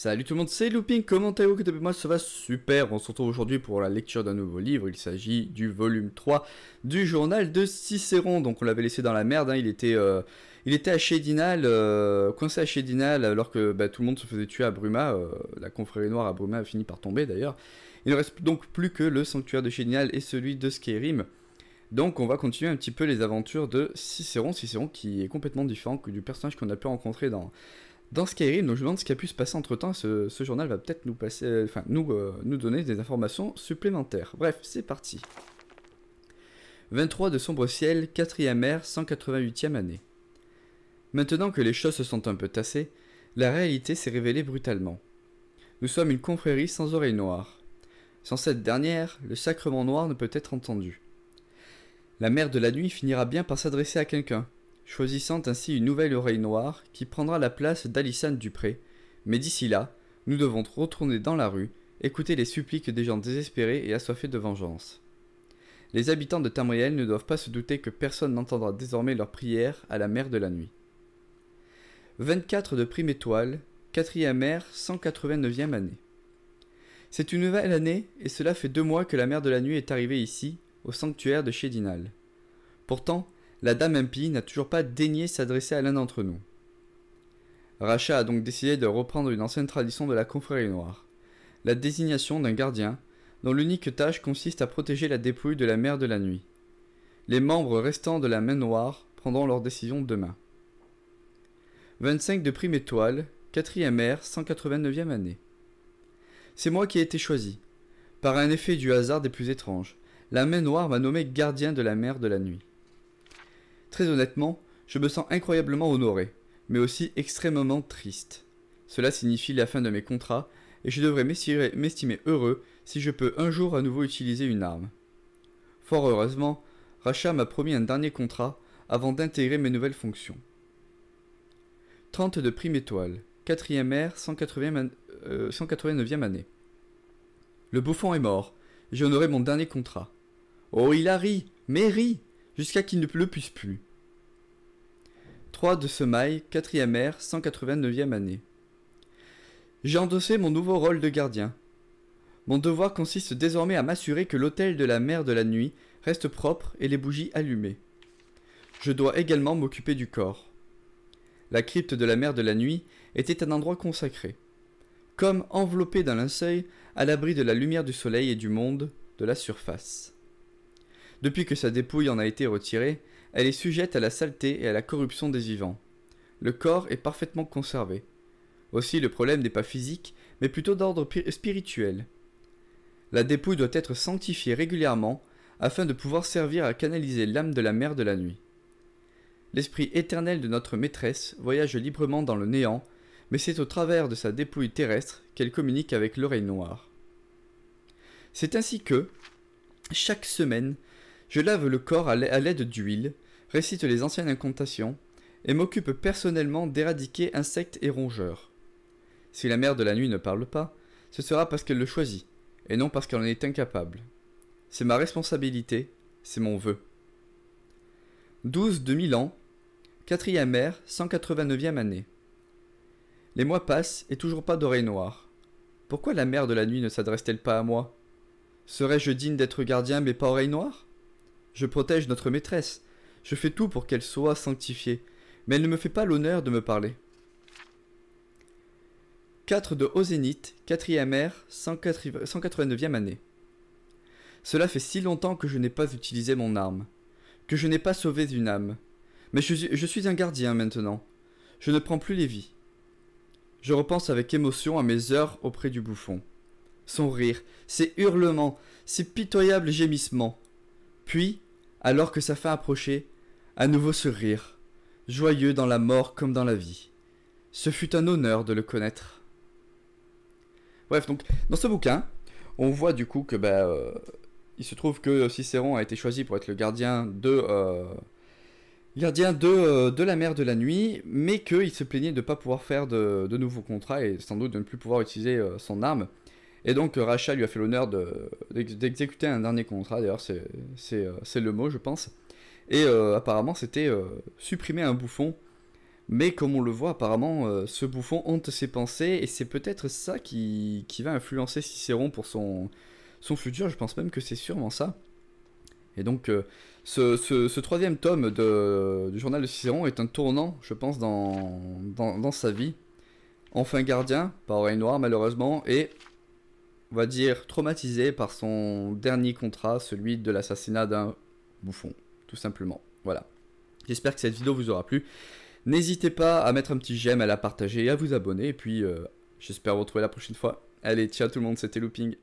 Salut tout le monde, c'est Looping, comment allez-vous Que moi ça va super, on se retrouve aujourd'hui pour la lecture d'un nouveau livre, il s'agit du volume 3 du journal de Cicéron, donc on l'avait laissé dans la merde, hein. il, était, euh, il était à Chédinal, euh, coincé à Chédinal alors que bah, tout le monde se faisait tuer à Bruma, euh, la confrérie noire à Bruma a fini par tomber d'ailleurs, il ne reste donc plus que le sanctuaire de Chédinal et celui de Skyrim, donc on va continuer un petit peu les aventures de Cicéron, Cicéron qui est complètement différent que du personnage qu'on a pu rencontrer dans dans Skyrim, donc je demande ce qui a pu se passer entre temps. Ce, journal va peut-être nous, passer, euh, enfin, euh, nous, donner des informations supplémentaires. Bref, c'est parti. 23 de sombre ciel, 4e ère, 188e année. Maintenant que les choses se sont un peu tassées, la réalité s'est révélée brutalement. Nous sommes une confrérie sans oreille noires. Sans cette dernière, le sacrement noir ne peut être entendu. La mère de la nuit finira bien par s'adresser à quelqu'un, choisissant ainsi une nouvelle oreille noire qui prendra la place d'Alissane Dupré. Mais d'ici là, nous devons retourner dans la rue, écouter les suppliques des gens désespérés et assoiffés de vengeance. Les habitants de Tamriel ne doivent pas se douter que personne n'entendra désormais leurs prières à la Mère de la nuit. 24 de prime étoile, 4e 189e année. C'est une nouvelle année et cela fait deux mois que la Mère de la nuit est arrivée ici, au sanctuaire de Chédinal. Pourtant, la dame impie n'a toujours pas daigné s'adresser à l'un d'entre nous. Racha a donc décidé de reprendre une ancienne tradition de la confrérie noire, la désignation d'un gardien, dont l'unique tâche consiste à protéger la dépouille de la mère de la nuit. Les membres restants de la main noire prendront leur décision demain. 25 de prime étoile, 4e ère, 189e année. C'est moi qui ai été choisi. Par un effet du hasard des plus étranges, la main noire m'a nommé gardien de la mère de la nuit. Très honnêtement, je me sens incroyablement honoré, mais aussi extrêmement triste. Cela signifie la fin de mes contrats, et je devrais m'estimer heureux si je peux un jour à nouveau utiliser une arme. Fort heureusement, Racha m'a promis un dernier contrat avant d'intégrer mes nouvelles fonctions. 30 de prime étoile, 4e ère, 189e euh, année. Le bouffon est mort, j'ai honoré mon dernier contrat. Oh, il a ri, mais ri, jusqu'à qu'il ne le puisse plus. 3 de Semaille, 4e ère, 189e année. J'ai endossé mon nouveau rôle de gardien. Mon devoir consiste désormais à m'assurer que l'hôtel de la mer de la nuit reste propre et les bougies allumées. Je dois également m'occuper du corps. La crypte de la mer de la nuit était un endroit consacré. Comme enveloppé d'un linceul, à l'abri de la lumière du soleil et du monde, de la surface. Depuis que sa dépouille en a été retirée, elle est sujette à la saleté et à la corruption des vivants. Le corps est parfaitement conservé. Aussi le problème n'est pas physique, mais plutôt d'ordre spirituel. La dépouille doit être sanctifiée régulièrement afin de pouvoir servir à canaliser l'âme de la mère de la nuit. L'esprit éternel de notre maîtresse voyage librement dans le néant, mais c'est au travers de sa dépouille terrestre qu'elle communique avec l'oreille noire. C'est ainsi que, chaque semaine, je lave le corps à l'aide d'huile, récite les anciennes incantations, et m'occupe personnellement d'éradiquer insectes et rongeurs. Si la mère de la nuit ne parle pas, ce sera parce qu'elle le choisit, et non parce qu'elle en est incapable. C'est ma responsabilité, c'est mon vœu. 12 de quatrième 4 cent quatre 189e année. Les mois passent et toujours pas d'oreille noire. Pourquoi la mère de la nuit ne s'adresse-t-elle pas à moi Serais-je digne d'être gardien mais pas oreille noire je protège notre maîtresse. Je fais tout pour qu'elle soit sanctifiée. Mais elle ne me fait pas l'honneur de me parler. 4 de Ozénith, 4e ère, 189e année. Cela fait si longtemps que je n'ai pas utilisé mon arme, que je n'ai pas sauvé une âme. Mais je suis un gardien maintenant. Je ne prends plus les vies. Je repense avec émotion à mes heures auprès du bouffon. Son rire, ses hurlements, ses pitoyables gémissements. Puis, alors que sa fin approchait, à nouveau se rire, joyeux dans la mort comme dans la vie. Ce fut un honneur de le connaître. Bref, donc dans ce bouquin, on voit du coup que bah, euh, il se trouve que Cicéron a été choisi pour être le gardien de euh, gardien de, euh, de, la mer de la nuit, mais qu'il se plaignait de ne pas pouvoir faire de, nouveaux contrats et sans doute de ne plus pouvoir utiliser son arme. Et donc euh, Racha lui a fait l'honneur d'exécuter un dernier contrat, d'ailleurs c'est euh, le mot je pense. Et euh, apparemment c'était supprimer un bouffon. Mais comme on le voit apparemment, ce bouffon honte ses pensées et c'est peut-être ça qui, qui, va influencer Cicéron pour son, son futur, je pense même que c'est sûrement ça. Et donc ce, ce, troisième tome de, du journal de Cicéron est un tournant, je pense, dans, dans, dans sa vie. Enfin gardien, par Oreille Noire malheureusement, et on va dire, traumatisé par son dernier contrat, celui de l'assassinat d'un bouffon, tout simplement. Voilà. J'espère que cette vidéo vous aura plu. N'hésitez pas à mettre un petit j'aime, à la partager, à vous abonner, et puis euh, j'espère vous retrouver la prochaine fois. Allez, ciao tout le monde, c'était Looping.